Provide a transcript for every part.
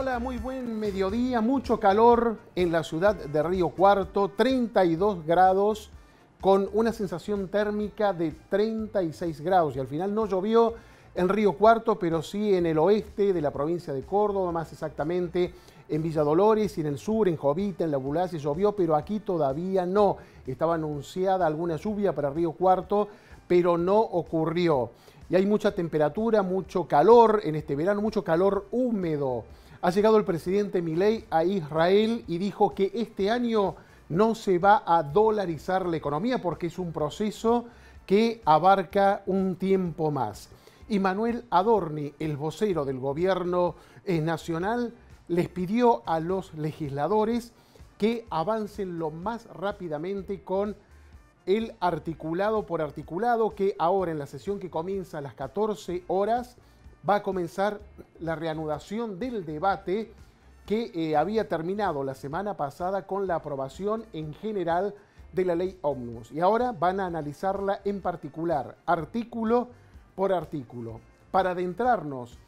Hola, muy buen mediodía, mucho calor en la ciudad de Río Cuarto, 32 grados con una sensación térmica de 36 grados y al final no llovió en Río Cuarto, pero sí en el oeste de la provincia de Córdoba, más exactamente en Villa Dolores y en el sur, en Jovita, en La Bulacia, llovió, pero aquí todavía no. Estaba anunciada alguna lluvia para Río Cuarto, pero no ocurrió. Y hay mucha temperatura, mucho calor en este verano, mucho calor húmedo. Ha llegado el presidente Milei a Israel y dijo que este año no se va a dolarizar la economía porque es un proceso que abarca un tiempo más. Y Manuel Adorni, el vocero del gobierno eh, nacional, les pidió a los legisladores que avancen lo más rápidamente con el articulado por articulado que ahora en la sesión que comienza a las 14 horas va a comenzar la reanudación del debate que eh, había terminado la semana pasada con la aprobación en general de la ley ómnibus. Y ahora van a analizarla en particular, artículo por artículo. Para adentrarnos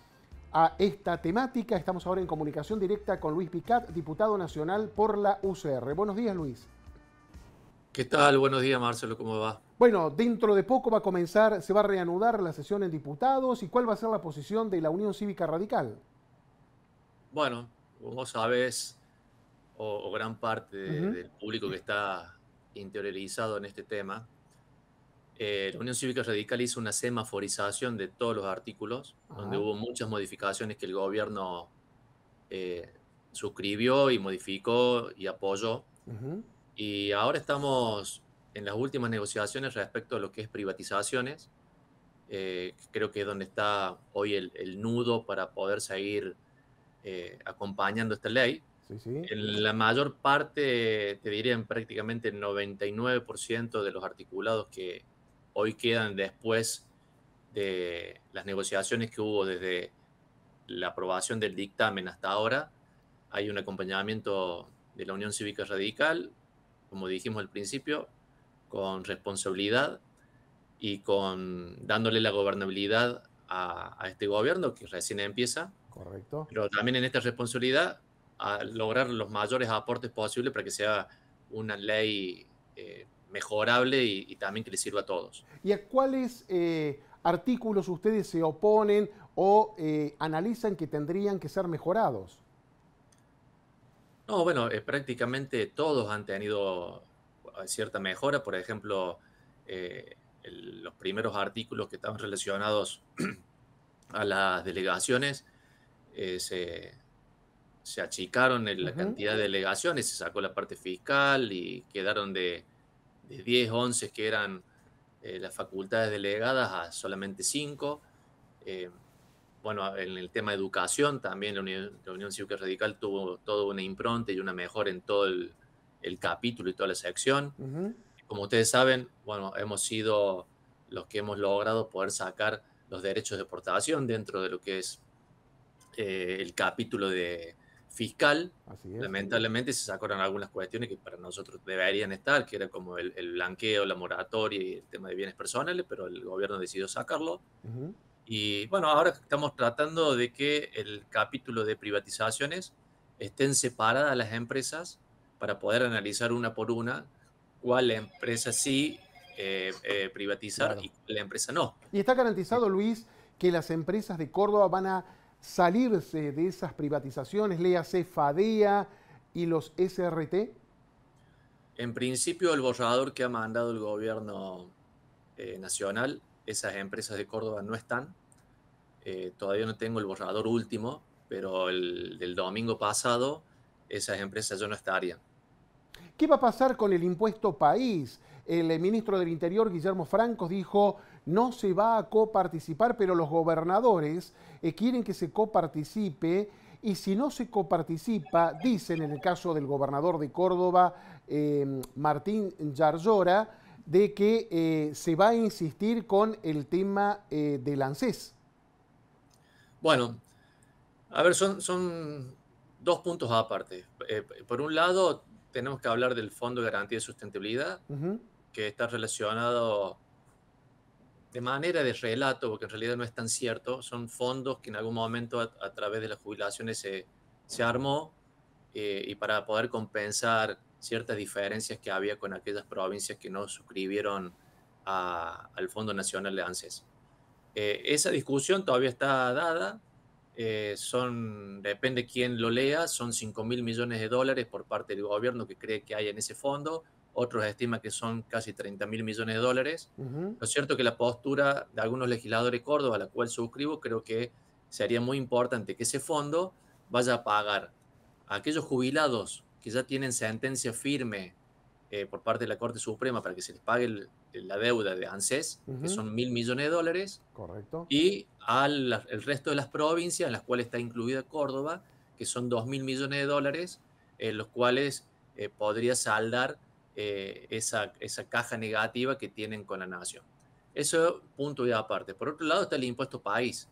a esta temática, estamos ahora en comunicación directa con Luis Picat, diputado nacional por la UCR. Buenos días, Luis. ¿Qué tal? Buenos días, Marcelo. ¿Cómo va? Bueno, dentro de poco va a comenzar, se va a reanudar la sesión en diputados y cuál va a ser la posición de la Unión Cívica Radical. Bueno, como sabes, o, gran parte del público que está interiorizado en este tema, eh, la Unión Cívica Radical hizo una semaforización de todos los artículos, donde hubo muchas modificaciones que el gobierno eh, suscribió y modificó y apoyó. Y ahora estamos en las últimas negociaciones respecto a lo que es privatizaciones. Eh, creo que es donde está hoy el, nudo para poder seguir eh, acompañando esta ley. En la mayor parte, te diría en prácticamente el 99% de los articulados que hoy quedan después de las negociaciones que hubo desde la aprobación del dictamen hasta ahora, hay un acompañamiento de la Unión Cívica Radical, como dijimos al principio, con responsabilidad y con dándole la gobernabilidad a, este gobierno que recién empieza. Correcto. Pero también en esta responsabilidad a lograr los mayores aportes posibles para que sea una ley eh, mejorable y, también que le sirva a todos. ¿Y a cuáles eh, artículos ustedes se oponen o eh, analizan que tendrían que ser mejorados? No, bueno, prácticamente todos han tenido eh, cierta mejora, por ejemplo, eh, los primeros artículos que estaban relacionados a las delegaciones eh, se, achicaron en la cantidad de delegaciones, se sacó la parte fiscal y quedaron de, 10, 11 que eran las facultades delegadas a solamente 5. bueno, en el tema de educación también la Unión, la Cívica Radical tuvo toda una impronta y una mejora en todo el, el capítulo y toda la sección. Como ustedes saben, bueno, hemos sido los que hemos logrado poder sacar los derechos de portación dentro de lo que es eh, el capítulo de fiscal. Lamentablemente se sacaron algunas cuestiones que para nosotros deberían estar, que era como el, blanqueo, la moratoria y el tema de bienes personales, pero el gobierno decidió sacarlo. Y bueno, ahora estamos tratando de que el capítulo de privatizaciones estén separadas las empresas para poder analizar una por una cuál empresa sí eh, eh, privatizar y la empresa no. Y está garantizado, Luis, que las empresas de Córdoba van a salirse de esas privatizaciones, léase FADEA y los SRT. En principio, el borrador que ha mandado el gobierno eh, nacional, esas empresas de Córdoba no están. todavía no tengo el borrador último, pero el del domingo pasado esas empresas yo no estarían. ¿Qué va a pasar con el impuesto país? El eh, ministro del Interior, Guillermo Francos, dijo, no se va a coparticipar, pero los gobernadores eh, quieren que se coparticipe y si no se coparticipa, dicen en el caso del gobernador de Córdoba, eh, Martín Yarlora, de que se va a insistir con el tema del ANSES. Bueno, a ver, son dos puntos aparte. por un lado, tenemos que hablar del Fondo de Garantía de Sustentabilidad, que está relacionado de manera de relato, porque en realidad no es tan cierto, son fondos que en algún momento a, través de las jubilaciones se, se armó eh, y para poder compensar ciertas diferencias que había con aquellas provincias que no suscribieron al Fondo Nacional de ANSES. Eh, esa discusión todavía está dada, eh, son, depende quién lo lea, son 5 mil millones de dólares por parte del gobierno que cree que hay en ese fondo, otros estiman que son casi 30 mil millones de dólares. No Lo cierto que la postura de algunos legisladores de Córdoba, a la cual suscribo, creo que sería muy importante que ese fondo vaya a pagar a aquellos jubilados que ya tienen sentencia firme eh, por parte de la Corte Suprema para que se les pague la deuda de ANSES, que son mil millones de dólares. Correcto. Y al el resto de las provincias, en las cuales está incluida Córdoba, que son dos mil millones de dólares, en los cuales eh, podría saldar eh, esa, esa caja negativa que tienen con la nación. Eso punto y aparte. Por otro lado está el impuesto país.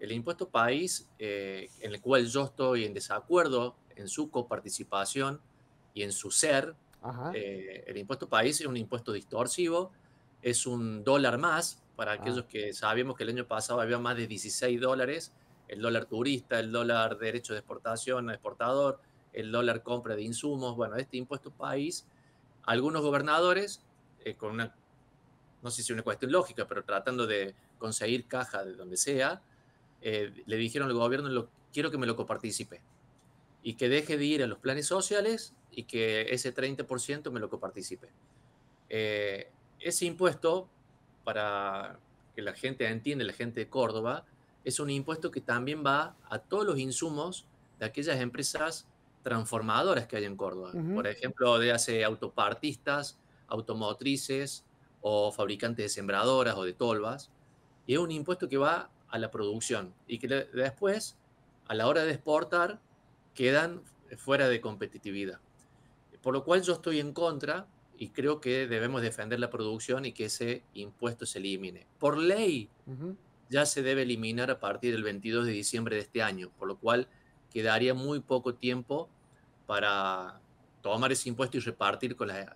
El impuesto país, en el cual yo estoy en desacuerdo en su coparticipación y en su ser, eh, el impuesto país es un impuesto distorsivo, es un dólar más, para ah. aquellos que sabemos que el año pasado había más de 16 dólares, el dólar turista, el dólar derecho de exportación a exportador, el dólar compra de insumos, bueno, este impuesto país, algunos gobernadores, eh, con una, no sé si una cuestión lógica, pero tratando de conseguir caja de donde sea, eh, le dijeron al gobierno, lo, quiero que me lo coparticipe y que deje de ir a los planes sociales y que ese 30% me lo coparticipe. Eh, ese impuesto, para que la gente entienda, la gente de Córdoba, es un impuesto que también va a todos los insumos de aquellas empresas transformadoras que hay en Córdoba. Por ejemplo, de hace autopartistas, automotrices o fabricantes de sembradoras o de tolvas. Y es un impuesto que va a la producción y que después, a la hora de exportar, quedan fuera de competitividad. Por lo cual yo estoy en contra y creo que debemos defender la producción y que ese impuesto se elimine. Por ley, ya se debe eliminar a partir del 22 de diciembre de este año, por lo cual quedaría muy poco tiempo para tomar ese impuesto y repartir con las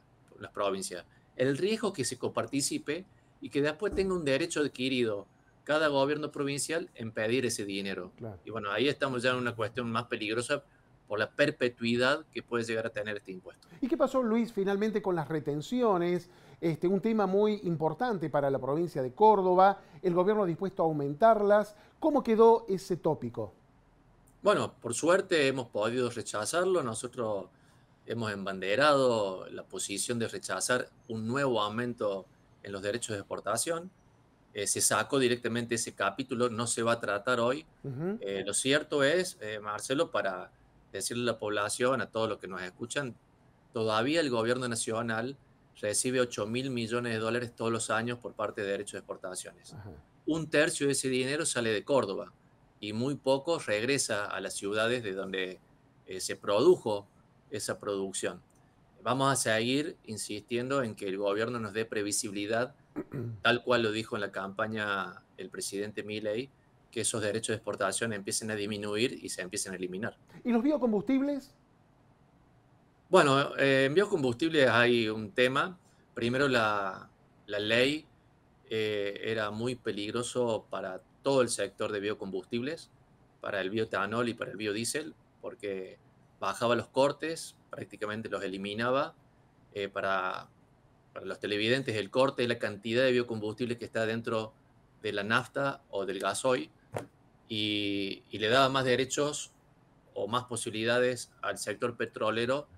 provincias. El riesgo es que se coparticipe y que después tenga un derecho adquirido cada gobierno provincial en pedir ese dinero. Y bueno, ahí estamos ya en una cuestión más peligrosa por la perpetuidad que puede llegar a tener este impuesto. ¿Y qué pasó, Luis, finalmente con las retenciones? Este, un tema muy importante para la provincia de Córdoba, el gobierno dispuesto a aumentarlas. ¿Cómo quedó ese tópico? Bueno, por suerte hemos podido rechazarlo. Nosotros hemos embanderado la posición de rechazar un nuevo aumento en los derechos de exportación. Eh, se sacó directamente ese capítulo, no se va a tratar hoy. Eh, lo cierto es, eh, Marcelo, para decirle a la población, a todos los que nos escuchan, todavía el gobierno nacional recibe 8 mil millones de dólares todos los años por parte de derechos de exportaciones. Un tercio de ese dinero sale de Córdoba y muy poco regresa a las ciudades de donde eh, se produjo esa producción. Vamos a seguir insistiendo en que el gobierno nos dé previsibilidad, tal cual lo dijo en la campaña el presidente Milley, que esos derechos de exportación empiecen a disminuir y se empiecen a eliminar. ¿Y los biocombustibles? Bueno, eh, en biocombustibles hay un tema. Primero, la, ley eh, era muy peligroso para todo el sector de biocombustibles, para el bioetanol y para el biodiesel, porque bajaba los cortes, prácticamente los eliminaba. Eh, para, los televidentes, el corte es la cantidad de biocombustibles que está dentro de la nafta o del gasoil y, le daba más derechos o más posibilidades al sector petrolero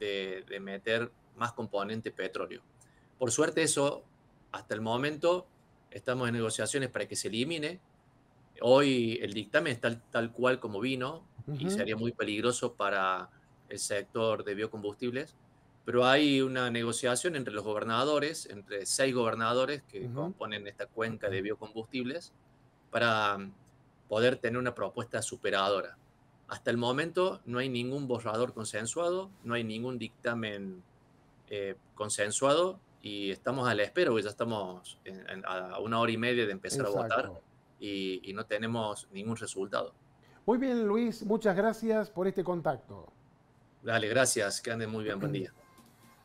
de, meter más componente petróleo. Por suerte eso, hasta el momento, estamos en negociaciones para que se elimine. Hoy el dictamen está tal cual como vino y sería muy peligroso para el sector de biocombustibles, pero hay una negociación entre los gobernadores, entre seis gobernadores que componen esta cuenca de biocombustibles, para poder tener una propuesta superadora. Hasta el momento no hay ningún borrador consensuado, no hay ningún dictamen eh, consensuado y estamos a la espera, ya estamos a una hora y media de empezar a votar y, y no tenemos ningún resultado. Muy bien, Luis, muchas gracias por este contacto. Dale, gracias, que ande muy bien, buen día.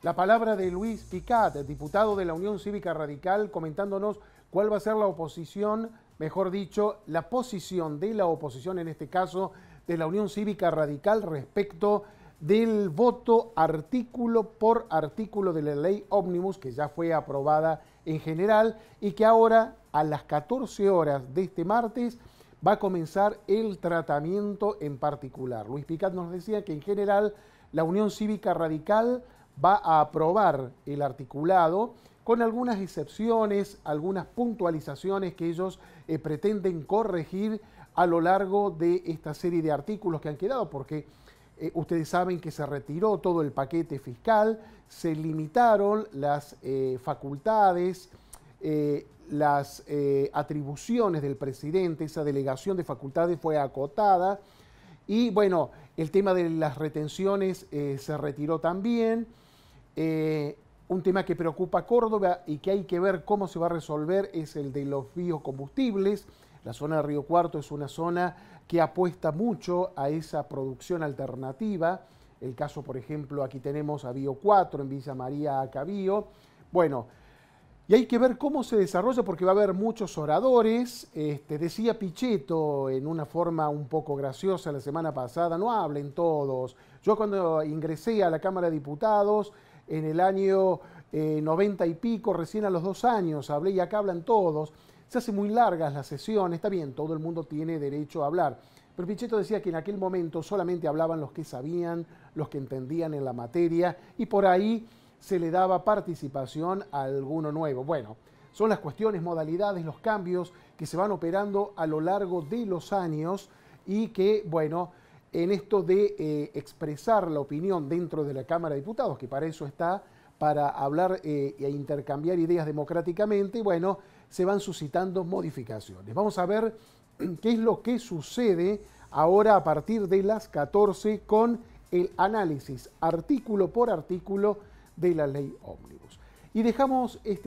La palabra de Luis Picat, diputado de la Unión Cívica Radical, comentándonos cuál va a ser la oposición mejor dicho, la posición de la oposición, en este caso de la Unión Cívica Radical, respecto del voto artículo por artículo de la ley ómnibus que ya fue aprobada en general y que ahora a las 14 horas de este martes va a comenzar el tratamiento en particular. Luis Picat nos decía que en general la Unión Cívica Radical va a aprobar el articulado con algunas excepciones, algunas puntualizaciones que ellos eh, pretenden corregir a lo largo de esta serie de artículos que han quedado, porque eh, ustedes saben que se retiró todo el paquete fiscal, se limitaron las eh, facultades, las atribuciones del presidente, esa delegación de facultades fue acotada y bueno, el tema de las retenciones se retiró también. Un tema que preocupa a Córdoba y que hay que ver cómo se va a resolver es el de los biocombustibles. La zona de Río Cuarto es una zona que apuesta mucho a esa producción alternativa. El caso, por ejemplo, aquí tenemos a Bio 4 en Villa María Acabío. Bueno, y hay que ver cómo se desarrolla porque va a haber muchos oradores. Este, decía Pichetto en una forma un poco graciosa la semana pasada, no hablen todos. Yo cuando ingresé a la Cámara de Diputados, en el año 90 eh, y pico, recién a los dos años, hablé y acá hablan todos, se hace muy largas las sesiones, está bien, todo el mundo tiene derecho a hablar. Pero Pichetto decía que en aquel momento solamente hablaban los que sabían, los que entendían en la materia, y por ahí se le daba participación a alguno nuevo. Bueno, son las cuestiones, modalidades, los cambios que se van operando a lo largo de los años y que, bueno, en esto de eh, expresar la opinión dentro de la Cámara de Diputados, que para eso está, para hablar eh, e intercambiar ideas democráticamente, bueno, se van suscitando modificaciones. Vamos a ver qué es lo que sucede ahora a partir de las 14 con el análisis artículo por artículo de la ley ómnibus. Y dejamos este